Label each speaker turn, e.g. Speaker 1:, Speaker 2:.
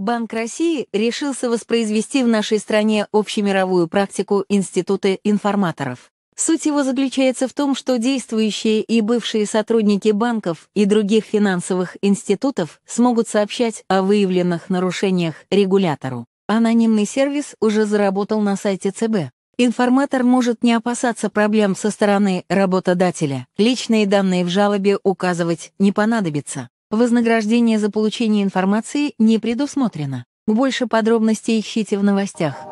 Speaker 1: Банк России решился воспроизвести в нашей стране общемировую практику Института информаторов. Суть его заключается в том, что действующие и бывшие сотрудники банков и других финансовых институтов смогут сообщать о выявленных нарушениях регулятору. Анонимный сервис уже заработал на сайте ЦБ. Информатор может не опасаться проблем со стороны работодателя. Личные данные в жалобе указывать не понадобится. Вознаграждение за получение информации не предусмотрено. Больше подробностей ищите в новостях.